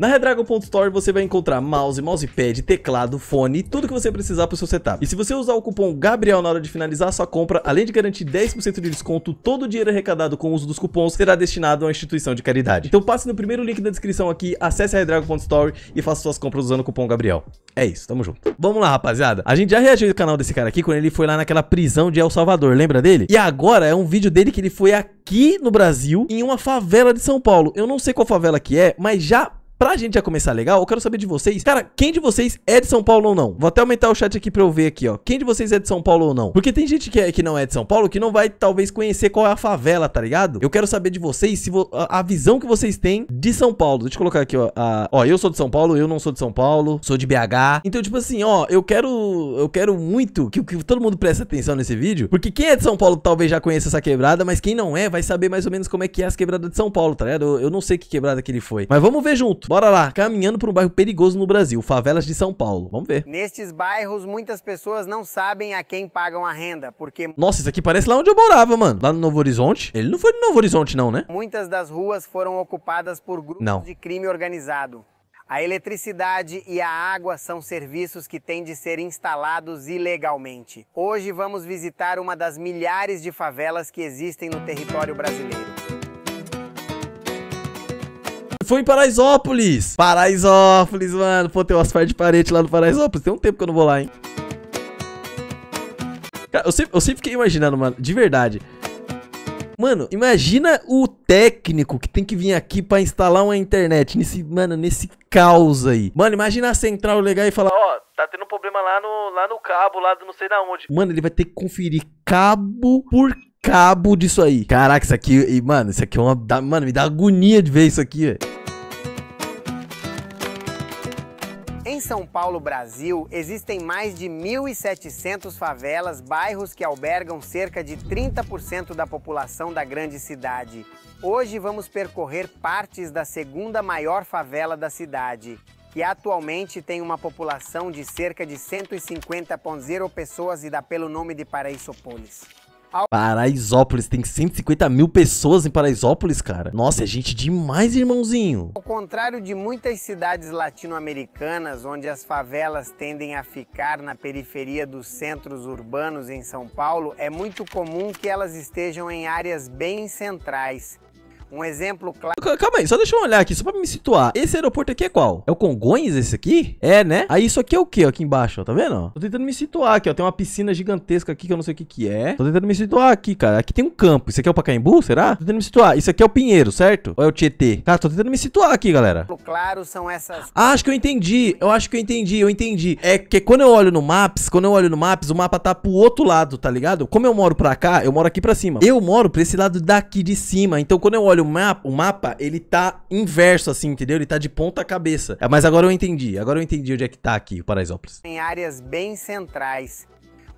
Na Redragon.store você vai encontrar mouse, mousepad, teclado, fone, tudo que você precisar para o seu setup. E se você usar o cupom GABRIEL na hora de finalizar a sua compra, além de garantir 10% de desconto, todo o dinheiro arrecadado com o uso dos cupons será destinado a uma instituição de caridade. Então passe no primeiro link da descrição aqui, acesse a Redragon.store e faça suas compras usando o cupom GABRIEL. É isso, tamo junto. Vamos lá, rapaziada. A gente já reagiu no canal desse cara aqui quando ele foi lá naquela prisão de El Salvador, lembra dele? E agora é um vídeo dele que ele foi aqui no Brasil, em uma favela de São Paulo. Eu não sei qual favela que é, mas já Pra gente já começar legal, eu quero saber de vocês. Cara, quem de vocês é de São Paulo ou não? Vou até aumentar o chat aqui pra eu ver aqui, ó. Quem de vocês é de São Paulo ou não? Porque tem gente que, é, que não é de São Paulo que não vai, talvez, conhecer qual é a favela, tá ligado? Eu quero saber de vocês se vo a, a, visão que vocês têm de São Paulo. Deixa eu colocar aqui, ó. A, ó, eu sou de São Paulo, eu não sou de São Paulo, sou de BH. Então, tipo assim, ó, eu quero. Eu quero muito que, que todo mundo preste atenção nesse vídeo. Porque quem é de São Paulo talvez já conheça essa quebrada, mas quem não é vai saber mais ou menos como é que é as quebradas de São Paulo, tá ligado? Eu, eu não sei que quebrada que ele foi. Mas vamos ver junto. Bora lá, caminhando para um bairro perigoso no Brasil, favelas de São Paulo. Vamos ver. Nestes bairros, muitas pessoas não sabem a quem pagam a renda, porque... Nossa, isso aqui parece lá onde eu morava, mano. Lá no Novo Horizonte? Ele não foi no Novo Horizonte, não, né? Muitas das ruas foram ocupadas por grupos não. de crime organizado. A eletricidade e a água são serviços que têm de ser instalados ilegalmente. Hoje vamos visitar uma das milhares de favelas que existem no território brasileiro foi em Paraisópolis. Paraisópolis, mano. Pô, tem umas de parede lá no Paraisópolis. Tem um tempo que eu não vou lá, hein? Cara, eu sempre, eu sempre fiquei imaginando, mano. De verdade. Mano, imagina o técnico que tem que vir aqui pra instalar uma internet nesse, mano, nesse caos aí. Mano, imagina a central legal e falar, ó, oh, tá tendo problema lá no, lá no cabo, lá do não sei da onde. Mano, ele vai ter que conferir cabo por cabo disso aí. Caraca, isso aqui, e, mano, isso aqui é uma... Dá, mano, me dá agonia de ver isso aqui, velho. Em São Paulo, Brasil, existem mais de 1.700 favelas, bairros que albergam cerca de 30% da população da grande cidade. Hoje vamos percorrer partes da segunda maior favela da cidade, que atualmente tem uma população de cerca de 150.0 pessoas e dá pelo nome de Paraísopolis. Paraisópolis, tem 150 mil pessoas em Paraisópolis, cara. Nossa, é gente demais, irmãozinho. Ao contrário de muitas cidades latino-americanas, onde as favelas tendem a ficar na periferia dos centros urbanos em São Paulo, é muito comum que elas estejam em áreas bem centrais. Um exemplo claro. Calma aí, só deixa eu olhar aqui, só pra me situar. Esse aeroporto aqui é qual? É o Congonhas esse aqui? É, né? Aí isso aqui é o quê? Aqui embaixo, ó, tá vendo? Tô tentando me situar aqui, ó. Tem uma piscina gigantesca aqui que eu não sei o que que é. Tô tentando me situar aqui, cara. Aqui tem um campo. Isso aqui é o Pacaembu, será? Tô tentando me situar. Isso aqui é o Pinheiro, certo? Ou é o Tietê? Cara, tô tentando me situar aqui, galera. Claro, são essas... Ah, acho que eu entendi. Eu acho que eu entendi, eu entendi. É que quando eu olho no Maps, quando eu olho no Maps, o mapa tá pro outro lado, tá ligado? Como eu moro pra cá, eu moro aqui pra cima. Eu moro pra esse lado daqui de cima. Então, quando eu olho o mapa, o mapa, ele tá inverso, assim, entendeu? Ele tá de ponta cabeça. É, mas agora eu entendi. Agora eu entendi onde é que tá aqui o Paraisópolis. Em áreas bem centrais.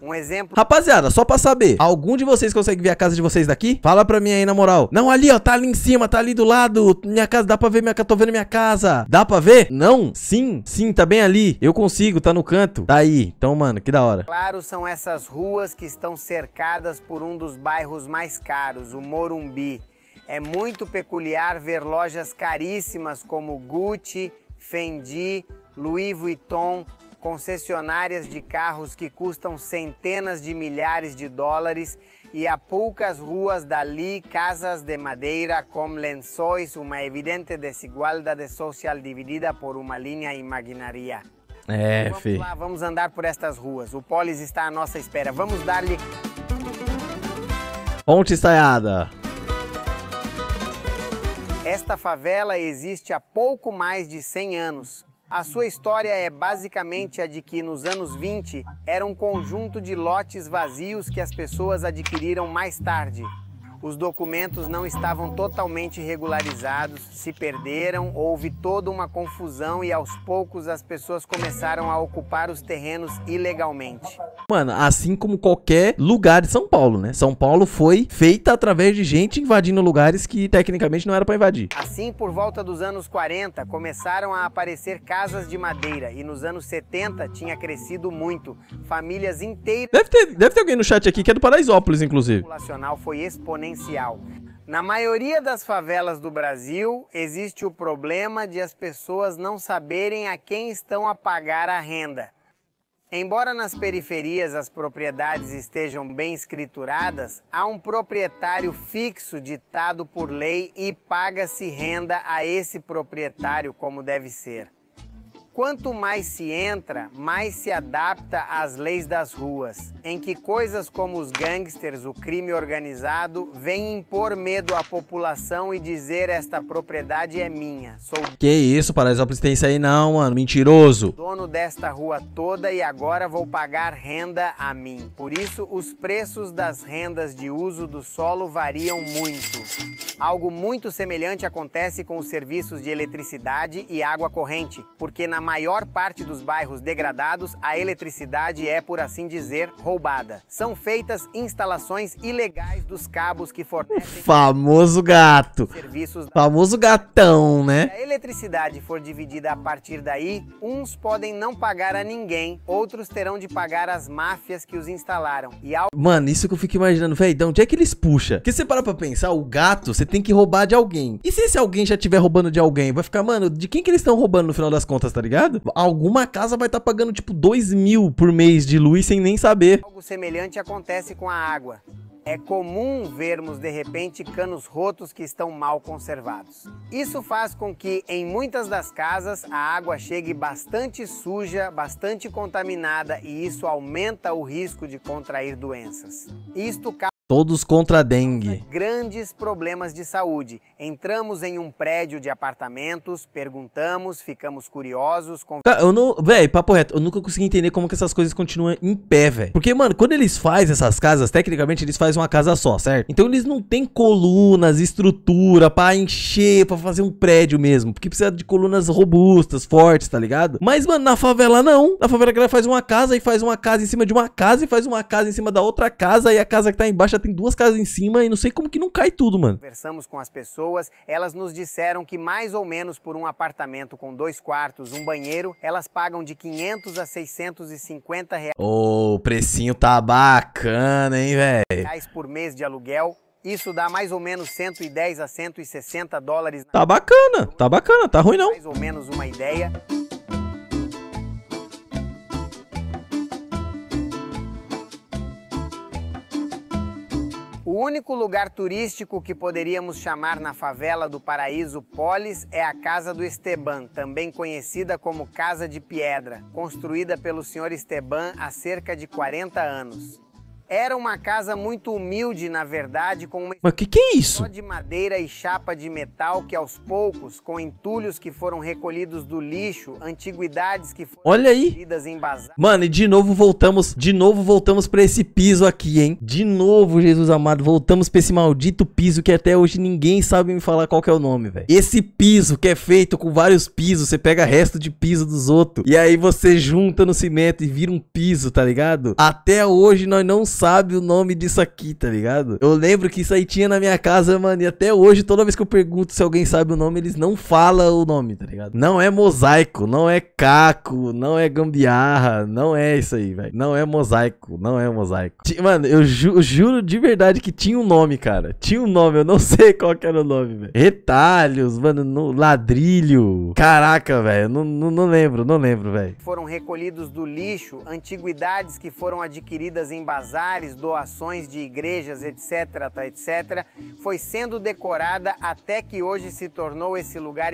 Um exemplo. Rapaziada, só pra saber, algum de vocês consegue ver a casa de vocês daqui? Fala pra mim aí, na moral. Não, ali, ó, tá ali em cima, tá ali do lado. Minha casa, dá pra ver minha casa, tô vendo minha casa. Dá pra ver? Não? Sim, sim, tá bem ali. Eu consigo, tá no canto. Tá aí. Então, mano, que da hora. Claro, são essas ruas que estão cercadas por um dos bairros mais caros, o Morumbi. É muito peculiar ver lojas caríssimas como Gucci, Fendi, Louis Vuitton, concessionárias de carros que custam centenas de milhares de dólares e a poucas ruas dali casas de madeira com lençóis, uma evidente desigualdade social dividida por uma linha imaginária. É, vamos fi. lá, vamos andar por estas ruas. O Polis está à nossa espera. Vamos dar-lhe. Ponte estaiada. Esta favela existe há pouco mais de 100 anos. A sua história é basicamente a de que nos anos 20 era um conjunto de lotes vazios que as pessoas adquiriram mais tarde os documentos não estavam totalmente regularizados, se perderam, houve toda uma confusão e aos poucos as pessoas começaram a ocupar os terrenos ilegalmente. Mano, assim como qualquer lugar de São Paulo, né? São Paulo foi feita através de gente invadindo lugares que tecnicamente não era para invadir. Assim, por volta dos anos 40, começaram a aparecer casas de madeira e nos anos 70 tinha crescido muito. Famílias inteiras. Deve ter, deve ter alguém no chat aqui que é do Paraisópolis, inclusive. O populacional foi exponente residencial. Na maioria das favelas do Brasil, existe o problema de as pessoas não saberem a quem estão a pagar a renda. Embora nas periferias as propriedades estejam bem escrituradas, há um proprietário fixo ditado por lei e paga-se renda a esse proprietário como deve ser. Quanto mais se entra, mais se adapta às leis das ruas, em que coisas como os gangsters, o crime organizado, vêm impor medo à população e dizer esta propriedade é minha. Sou Que isso, Paraisópolis tem isso aí não, mano, mentiroso. Dono desta rua toda e agora vou pagar renda a mim. Por isso, os preços das rendas de uso do solo variam muito. Algo muito semelhante acontece com os serviços de eletricidade e água corrente, porque na maior parte dos bairros degradados, a eletricidade é, por assim dizer, roubada. São feitas instalações ilegais dos cabos que fornecem... O famoso gato. Serviços da... Famoso gatão, né? Se a eletricidade for dividida a partir daí, uns podem não pagar a ninguém, outros terão de pagar as máfias que os instalaram. E ao... Mano, isso que eu fico imaginando, velho, de onde é que eles puxam? Porque você para pra pensar, o gato, você tem que roubar de alguém. E se esse alguém já estiver roubando de alguém? Vai ficar, mano, de quem que eles estão roubando no final das contas, tá ligado? ligado? Alguma casa vai estar tá pagando tipo 2 mil por mês de luz sem nem saber. Algo semelhante acontece com a água. É comum vermos de repente canos rotos que estão mal conservados. Isso faz com que em muitas das casas a água chegue bastante suja, bastante contaminada e isso aumenta o risco de contrair doenças. Isto todos contra a dengue. Grandes problemas de saúde Entramos em um prédio de apartamentos, perguntamos, ficamos curiosos. Com... Cara, eu não. Véi, papo reto, eu nunca consegui entender como que essas coisas continuam em pé, velho. Porque, mano, quando eles fazem essas casas, tecnicamente eles fazem uma casa só, certo? Então eles não têm colunas, estrutura pra encher, pra fazer um prédio mesmo. Porque precisa de colunas robustas, fortes, tá ligado? Mas, mano, na favela não. Na favela a galera faz uma casa e faz uma casa em cima de uma casa e faz uma casa em cima da outra casa e a casa que tá embaixo já tem duas casas em cima e não sei como que não cai tudo, mano. Conversamos com as pessoas pessoas, elas nos disseram que mais ou menos por um apartamento com dois quartos, um banheiro, elas pagam de 500 a 650 reais. Ô, oh, o precinho tá bacana, hein, velho? por mês de aluguel. Isso dá mais ou menos 110 a 160 dólares. Tá bacana, tá bacana, tá ruim não. Mais ou menos uma ideia. único lugar turístico que poderíamos chamar na favela do Paraíso Polis é a Casa do Esteban, também conhecida como Casa de Piedra, construída pelo senhor Esteban há cerca de 40 anos. Era uma casa muito humilde, na verdade, com uma Mas que que é isso? Só de madeira e chapa de metal que aos poucos, com entulhos que foram recolhidos do lixo, antiguidades que foram Olha aí. em bazar. Mano, e de novo voltamos, de novo voltamos para esse piso aqui, hein? De novo, Jesus amado, voltamos para esse maldito piso que até hoje ninguém sabe me falar qual que é o nome, velho. Esse piso que é feito com vários pisos, você pega resto de piso dos outros e aí você junta no cimento e vira um piso, tá ligado? Até hoje nós não sabemos sabe o nome disso aqui, tá ligado? Eu lembro que isso aí tinha na minha casa, mano, e até hoje, toda vez que eu pergunto se alguém sabe o nome, eles não falam o nome, tá ligado? Não é mosaico, não é caco, não é gambiarra, não é isso aí, velho. Não é mosaico, não é mosaico. Mano, eu, ju juro de verdade que tinha um nome, cara. Tinha um nome, eu não sei qual que era o nome, velho. Retalhos, mano, no ladrilho. Caraca, velho, não, não lembro, não lembro, velho. Foram recolhidos do lixo antiguidades que foram adquiridas em bazar doações de igrejas, etc, tá, etc, foi sendo decorada até que hoje se tornou esse lugar.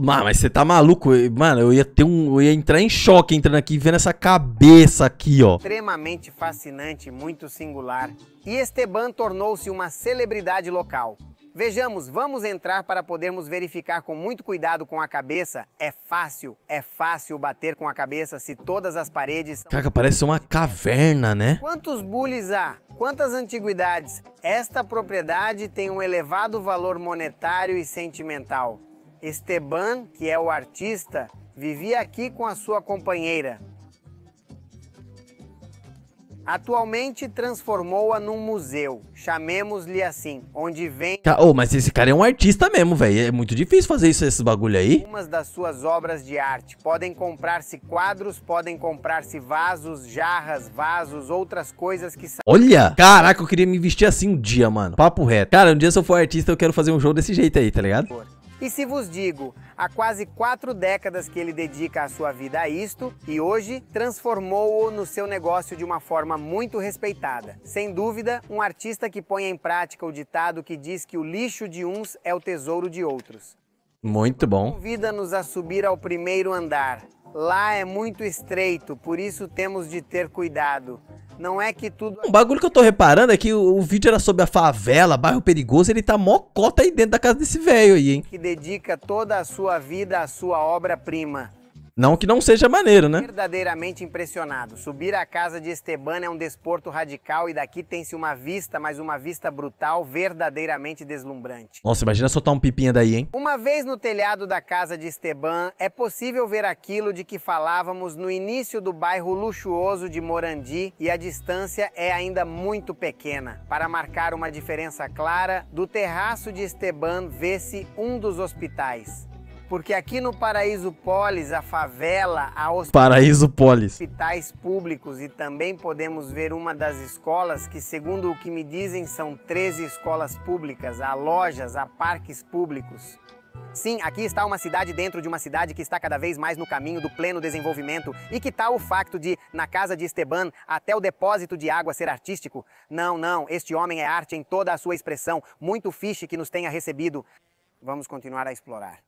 Mano, mas você tá maluco, mano? Eu ia ter um, eu ia entrar em choque entrando aqui vendo essa cabeça aqui, ó. Extremamente fascinante, muito singular. E Esteban tornou-se uma celebridade local. Vejamos, vamos entrar para podermos verificar com muito cuidado com a cabeça. É fácil, é fácil bater com a cabeça se todas as paredes... Cara, parece uma caverna, né? Quantos bullies há? Quantas antiguidades? Esta propriedade tem um elevado valor monetário e sentimental. Esteban, que é o artista, vivia aqui com a sua companheira. Atualmente transformou-a num museu, chamemos-lhe assim, onde vem... Oh, mas esse cara é um artista mesmo, velho, é muito difícil fazer isso, esses bagulho aí. Algumas das suas obras de arte, podem comprar-se quadros, podem comprar-se vasos, jarras, vasos, outras coisas que... Olha! Caraca, eu queria me vestir assim um dia, mano, papo reto. Cara, um dia se eu for artista eu quero fazer um jogo desse jeito aí, tá ligado? Por... E se vos digo, há quase quatro décadas que ele dedica a sua vida a isto e hoje transformou-o no seu negócio de uma forma muito respeitada. Sem dúvida, um artista que põe em prática o ditado que diz que o lixo de uns é o tesouro de outros. Muito bom. Convida-nos a subir ao primeiro andar, Lá é muito estreito, por isso temos de ter cuidado. Não é que tudo. Um bagulho que eu tô reparando é que o, o vídeo era sobre a favela, bairro perigoso, ele tá mocota aí dentro da casa desse velho aí, hein? Que dedica toda a sua vida à sua obra-prima. Não que não seja maneiro, né? Verdadeiramente impressionado. Subir a casa de Esteban é um desporto radical e daqui tem-se uma vista, mas uma vista brutal, verdadeiramente deslumbrante. Nossa, imagina soltar um pipinha daí, hein? Uma vez no telhado da casa de Esteban, é possível ver aquilo de que falávamos no início do bairro luxuoso de Morandi e a distância é ainda muito pequena. Para marcar uma diferença clara, do terraço de Esteban vê-se um dos hospitais. Porque aqui no Paraíso Polis, a favela, a hosp... Paraíso Polis. hospitais públicos e também podemos ver uma das escolas que, segundo o que me dizem, são 13 escolas públicas, há lojas, há parques públicos. Sim, aqui está uma cidade dentro de uma cidade que está cada vez mais no caminho do pleno desenvolvimento. E que tal o facto de, na casa de Esteban, até o depósito de água ser artístico? Não, não, este homem é arte em toda a sua expressão. Muito fiche que nos tenha recebido. Vamos continuar a explorar.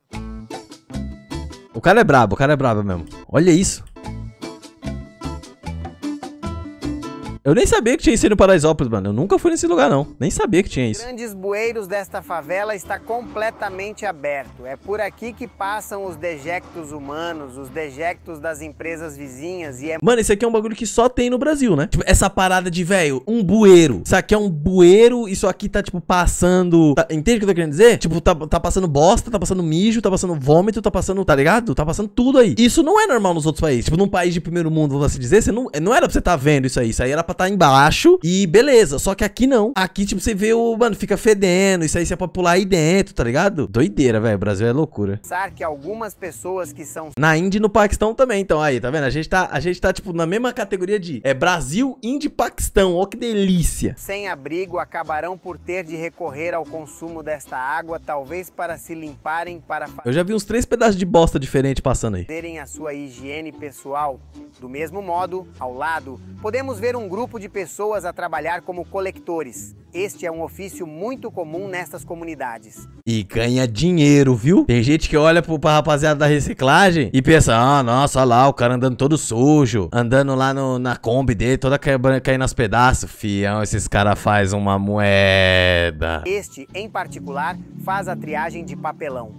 O cara é brabo, o cara é brabo mesmo. Olha isso. Eu nem sabia que tinha isso aí no Paraisópolis, mano. Eu nunca fui nesse lugar, não. Nem sabia que tinha isso. Grandes bueiros desta favela está completamente aberto. É por aqui que passam os dejectos humanos, os dejectos das empresas vizinhas e é... Mano, esse aqui é um bagulho que só tem no Brasil, né? Tipo, essa parada de, velho, um bueiro. Isso aqui é um bueiro, isso aqui tá, tipo, passando... Tá... Entende o que eu tô querendo dizer? Tipo, tá, tá passando bosta, tá passando mijo, tá passando vômito, tá passando... Tá ligado? Tá passando tudo aí. Isso não é normal nos outros países. Tipo, num país de primeiro mundo, vamos assim dizer, você não, não era pra você tá vendo isso aí. Isso aí era pra tá embaixo e beleza. Só que aqui não. Aqui, tipo, você vê o, mano, fica fedendo. Isso aí você é pra pular aí dentro, tá ligado? Doideira, velho. Brasil é loucura. Pensar que algumas pessoas que são... Na Índia e no Paquistão também, então. Aí, tá vendo? A gente tá, a gente tá, tipo, na mesma categoria de... É Brasil, Índia e Paquistão. Ó que delícia. Sem abrigo, acabarão por ter de recorrer ao consumo desta água, talvez para se limparem para... Eu já vi uns três pedaços de bosta diferente passando aí. ...terem a sua higiene pessoal. Do mesmo modo, ao lado, podemos ver um grupo grupo de pessoas a trabalhar como colectores. Este é um ofício muito comum nestas comunidades. E ganha dinheiro, viu? Tem gente que olha pro, pra rapaziada da reciclagem e pensa, ah, nossa, olha lá, o cara andando todo sujo, andando lá no, na Kombi dele, toda quebrando, caindo aos pedaços. Fião, esses caras faz uma moeda. Este, em particular, faz a triagem de papelão.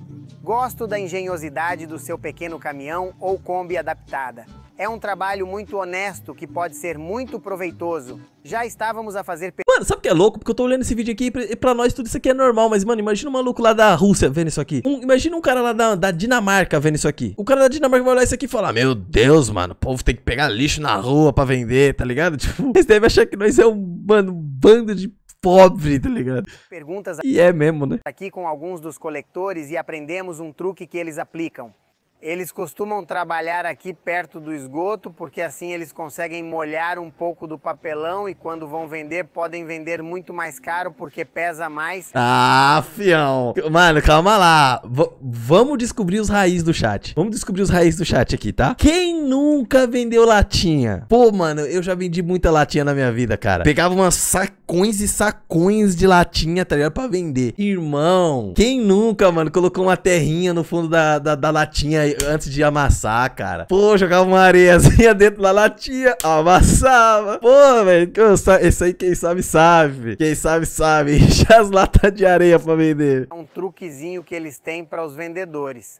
Gosto da engenhosidade do seu pequeno caminhão ou Kombi adaptada. É um trabalho muito honesto que pode ser muito proveitoso. Já estávamos a fazer... Mano, sabe o que é louco? Porque eu tô olhando esse vídeo aqui e pra, e pra nós tudo isso aqui é normal. Mas, mano, imagina um maluco lá da Rússia vendo isso aqui. Um, imagina um cara lá da, da, Dinamarca vendo isso aqui. O cara da Dinamarca vai olhar isso aqui e falar, meu Deus, mano, o povo tem que pegar lixo na rua pra vender, tá ligado? Tipo, eles devem achar que nós é um, mano, um bando de pobre, tá ligado? Perguntas... E é mesmo, né? Aqui com alguns dos coletores e aprendemos um truque que eles aplicam. Eles costumam trabalhar aqui perto do esgoto, porque assim eles conseguem molhar um pouco do papelão e quando vão vender, podem vender muito mais caro porque pesa mais. Ah, fião! Mano, calma lá. V vamos descobrir os raízes do chat. Vamos descobrir os raízes do chat aqui, tá? Quem nunca vendeu latinha? Pô, mano, eu já vendi muita latinha na minha vida, cara. Pegava umas sacões e sacões de latinha, tá ligado? Pra vender. Irmão, quem nunca, mano, colocou uma terrinha no fundo da, da, da latinha aí? antes de amassar, cara. Pô, jogava uma areiazinha dentro da latinha, amassava. Pô, velho, isso aí quem sabe sabe. Quem sabe sabe. Enche as latas de areia pra vender. É um truquezinho que eles têm para os vendedores.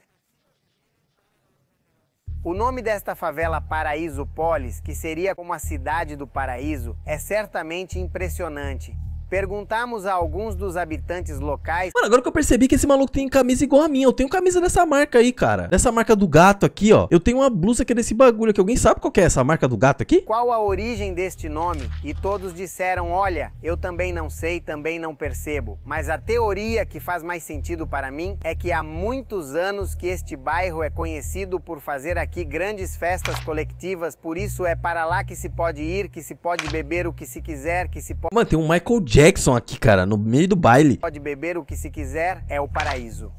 O nome desta favela Paraíso Polis, que seria como a cidade do paraíso, é certamente impressionante. Perguntamos a alguns dos habitantes locais. Mano, agora que eu percebi que esse maluco tem camisa igual a minha. Eu tenho camisa dessa marca aí, cara. Dessa marca do gato aqui, ó. Eu tenho uma blusa que é desse bagulho aqui. Alguém sabe qual é essa marca do gato aqui? Qual a origem deste nome? E todos disseram: olha, eu também não sei, também não percebo. Mas a teoria que faz mais sentido para mim é que há muitos anos que este bairro é conhecido por fazer aqui grandes festas coletivas. Por isso é para lá que se pode ir, que se pode beber o que se quiser, que se pode. Mano, tem um Michael Jackson Jackson aqui, cara, no meio do baile. Pode beber o que se quiser, é o paraíso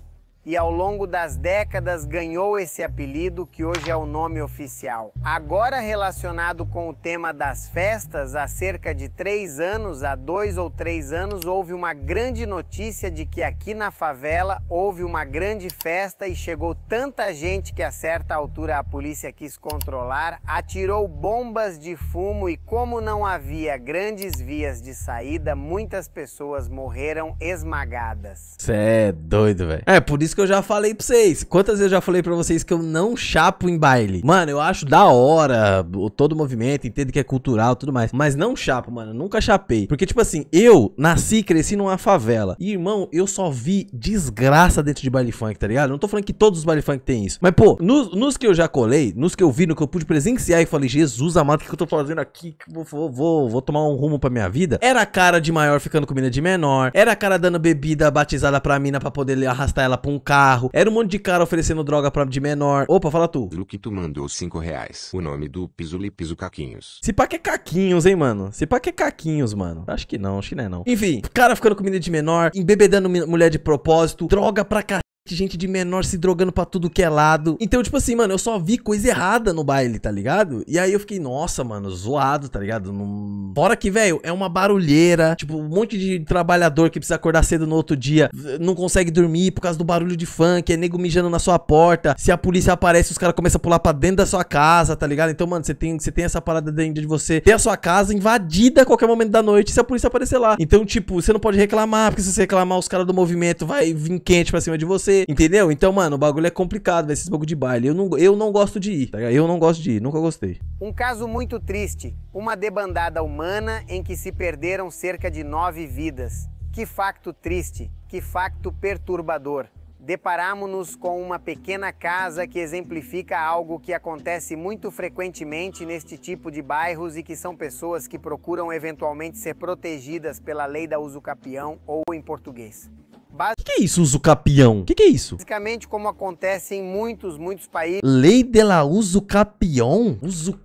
e ao longo das décadas ganhou esse apelido que hoje é o nome oficial. Agora relacionado com o tema das festas, há cerca de três anos, há dois ou três anos, houve uma grande notícia de que aqui na favela houve uma grande festa e chegou tanta gente que a certa altura a polícia quis controlar, atirou bombas de fumo e como não havia grandes vias de saída, muitas pessoas morreram esmagadas. Cê é doido, velho. É, por isso isso que eu já falei pra vocês. Quantas vezes eu já falei pra vocês que eu não chapo em baile? Mano, eu acho da hora todo o movimento, entendo que é cultural tudo mais. Mas não chapo, mano. Nunca chapei. Porque, tipo assim, eu nasci e cresci numa favela. E, irmão, eu só vi desgraça dentro de baile funk, tá ligado? Não tô falando que todos os baile funk tem isso. Mas, pô, nos, nos que eu já colei, nos que eu vi, no que eu pude presenciar e falei, Jesus amado, o que, que eu tô fazendo aqui? Vou, vou, vou tomar um rumo pra minha vida. Era cara de maior ficando com mina de menor. Era cara dando bebida batizada pra mina pra poder arrastar ela pra um carro. Era um monte de cara oferecendo droga pra de menor. Opa, fala tu. Luquito mandou 5 reais. O nome do Pisuli Piso Caquinhos. Se pá que é Caquinhos, hein, mano? Se pá que é Caquinhos, mano. Acho que não, acho que não é não. Enfim, cara ficando comida de menor, embebedando mulher de propósito, droga pra cacete gente de menor se drogando pra tudo que é lado. Então, tipo assim, mano, eu só vi coisa errada no baile, tá ligado? E aí eu fiquei, nossa, mano, zoado, tá ligado? Num... Fora que, velho, é uma barulheira, tipo, um monte de trabalhador que precisa acordar cedo no outro dia, não consegue dormir por causa do barulho de funk, é nego mijando na sua porta, se a polícia aparece, os caras começam a pular pra dentro da sua casa, tá ligado? Então, mano, você tem, você tem essa parada dentro de você, ter a sua casa invadida a qualquer momento da noite se a polícia aparecer lá. Então, tipo, você não pode reclamar, porque se você reclamar, os caras do movimento vai vir quente pra cima de você, você, entendeu? Então, mano, o bagulho é complicado, vai esses bagulho de baile. Eu não, eu não gosto de ir, tá? Eu não gosto de ir, nunca gostei. Um caso muito triste, uma debandada humana em que se perderam cerca de nove vidas. Que facto triste, que facto perturbador deparamos-nos com uma pequena casa que exemplifica algo que acontece muito frequentemente neste tipo de bairros e que são pessoas que procuram eventualmente ser protegidas pela lei da usucapião ou em português. Bas... O que é isso, usucapião? O que, que é isso? Basicamente, como acontece em muitos, muitos países. Lei de la usucapião? Uso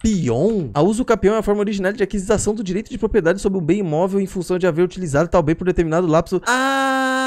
Pion. A uso capião é a forma original de aquisição do direito de propriedade sobre um bem imóvel em função de haver utilizado tal bem por determinado lapso. Ah!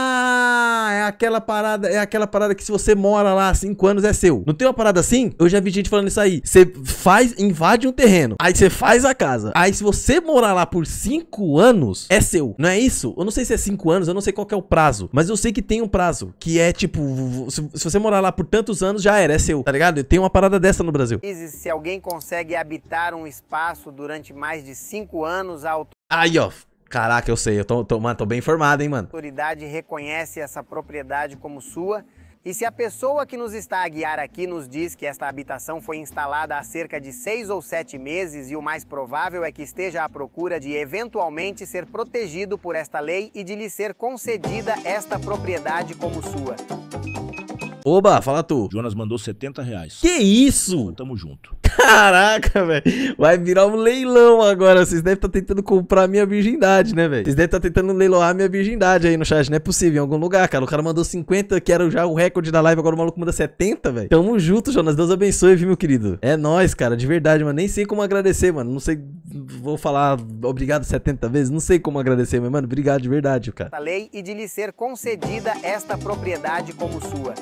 aquela parada, é aquela parada que se você mora lá há 5 anos é seu. Não tem uma parada assim? Eu já vi gente falando isso aí. Você faz, invade um terreno, aí você faz a casa. Aí se você morar lá por 5 anos, é seu. Não é isso? Eu não sei se é 5 anos, eu não sei qual é o prazo, mas eu sei que tem um prazo, que é tipo, se, você morar lá por tantos anos já era, é seu, tá ligado? Tem uma parada dessa no Brasil. Se alguém consegue habitar um espaço durante mais de 5 anos, a Aí, ó, Caraca, eu sei, eu tô, tô, mano, tô bem informado, hein, mano. A autoridade reconhece essa propriedade como sua. E se a pessoa que nos está a guiar aqui nos diz que esta habitação foi instalada há cerca de seis ou sete meses e o mais provável é que esteja à procura de eventualmente ser protegido por esta lei e de lhe ser concedida esta propriedade como sua. Oba, fala tu. Jonas mandou 70 reais. Que isso? Então, tamo junto. Caraca, velho. Vai virar um leilão agora. Vocês devem estar tá tentando comprar minha virgindade, né, velho? Vocês devem estar tá tentando leiloar minha virgindade aí no chat. Não é possível, em algum lugar, cara. O cara mandou 50, que era já o recorde da live. Agora o maluco manda 70, velho. Tamo junto, Jonas. Deus abençoe, viu, meu querido? É nóis, cara. De verdade, mano. Nem sei como agradecer, mano. Não sei. Vou falar obrigado 70 vezes. Não sei como agradecer, mas, mano, obrigado de verdade, cara. A lei e de lhe ser concedida esta propriedade como sua.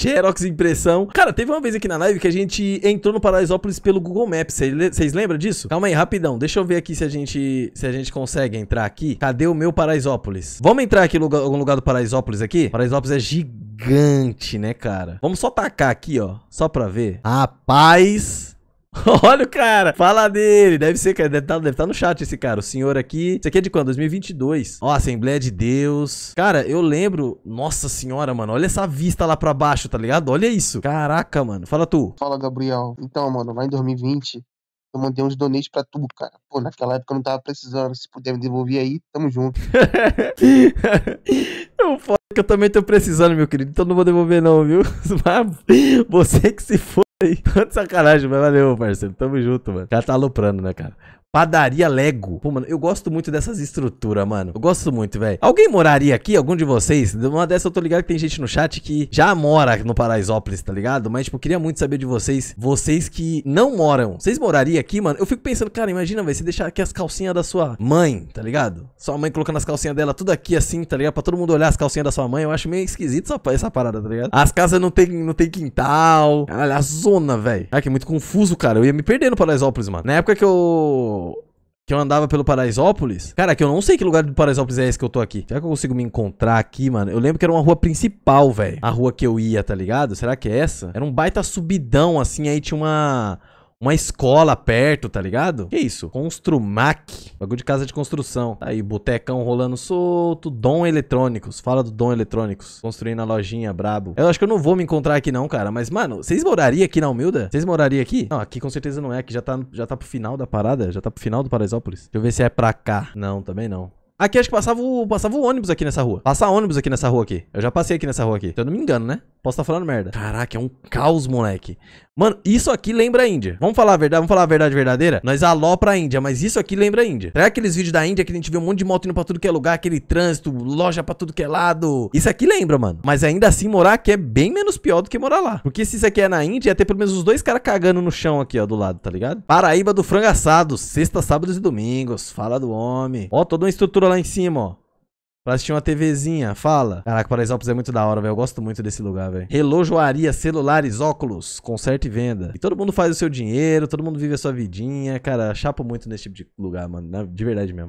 Xerox impressão. Cara, teve uma vez aqui na live que a gente entrou no Paraisópolis pelo Google Maps. Vocês lembram disso? Calma aí, rapidão. Deixa eu ver aqui se a gente se a gente consegue entrar aqui. Cadê o meu Paraisópolis? Vamos entrar aqui em algum lugar do Paraisópolis aqui? Paraisópolis é gigante, né, cara? Vamos só tacar aqui, ó. Só pra ver. Rapaz... Olha o cara, fala dele. Deve ser, é, deve estar tá, deve tá no chat esse cara. O senhor aqui. Isso aqui é de quando? 2022. Ó, Assembleia de Deus. Cara, eu lembro. Nossa senhora, mano. Olha essa vista lá pra baixo, tá ligado? Olha isso. Caraca, mano. Fala tu. Fala, Gabriel. Então, mano, lá em 2020, eu mandei uns donates pra tu, cara. Pô, naquela época eu não tava precisando. Se puder me devolver aí, tamo junto. eu foda que eu também tô precisando, meu querido. Então não vou devolver, não, viu? Mas você que se for. Tanto tá sacanagem, mas valeu, parceiro. Tamo junto, mano. Já tá aloprando, né, cara? Padaria Lego. Pô, mano, eu gosto muito dessas estruturas, mano. Eu gosto muito, velho. Alguém moraria aqui? Algum de vocês? Uma dessas eu tô ligado que tem gente no chat que já mora no Paraisópolis, tá ligado? Mas, tipo, eu queria muito saber de vocês. Vocês que não moram. Vocês morariam aqui, mano? Eu fico pensando, cara, imagina, velho, você deixar aqui as calcinhas da sua mãe, tá ligado? Sua mãe colocando as calcinhas dela tudo aqui assim, tá ligado? Pra todo mundo olhar as calcinhas da sua mãe. Eu acho meio esquisito essa, essa parada, tá ligado? As casas não tem, não tem quintal. Caralho, a zona, velho. Ah, que é muito confuso, cara. Eu ia me perder no Paraisópolis, mano. Na época que eu que eu andava pelo Paraisópolis. Cara, que eu não sei que lugar do Paraisópolis é esse que eu tô aqui. Será que eu consigo me encontrar aqui, mano? Eu lembro que era uma rua principal, velho. A rua que eu ia, tá ligado? Será que é essa? Era um baita subidão, assim, aí tinha uma uma escola perto, tá ligado? Que isso? Construmac. Bagulho de casa de construção. Tá aí, botecão rolando solto. Dom Eletrônicos. Fala do Dom Eletrônicos. Construindo a lojinha, brabo. Eu acho que eu não vou me encontrar aqui não, cara. Mas, mano, vocês morariam aqui na Humilda? Vocês morariam aqui? Não, aqui com certeza não é. Aqui já tá, já tá pro final da parada. Já tá pro final do Paraisópolis. Deixa eu ver se é pra cá. Não, também não. Aqui acho que passava o, passava o ônibus aqui nessa rua. Passar ônibus aqui nessa rua aqui. Eu já passei aqui nessa rua aqui. Se eu não me engano, né? Posso estar tá falando merda. Caraca, é um caos, moleque. Mano, isso aqui lembra a Índia. Vamos falar a verdade, vamos falar a verdade verdadeira? Nós aló pra Índia, mas isso aqui lembra a Índia. Será aqueles vídeos da Índia que a gente vê um monte de moto indo pra tudo que é lugar, aquele trânsito, loja pra tudo que é lado? Isso aqui lembra, mano. Mas ainda assim, morar aqui é bem menos pior do que morar lá. Porque se isso aqui é na Índia, ia ter pelo menos os dois caras cagando no chão aqui, ó, do lado, tá ligado? Paraíba do frango assado, sexta, sábados e domingos. Fala do homem. Ó, toda uma estrutura lá em cima, ó. Pra assistir uma TVzinha, fala. Caraca, Paraisópolis é muito da hora, velho. Eu gosto muito desse lugar, velho. Relojoaria, celulares, óculos, conserto e venda. E todo mundo faz o seu dinheiro, todo mundo vive a sua vidinha. Cara, chapo muito nesse tipo de lugar, mano. De verdade mesmo.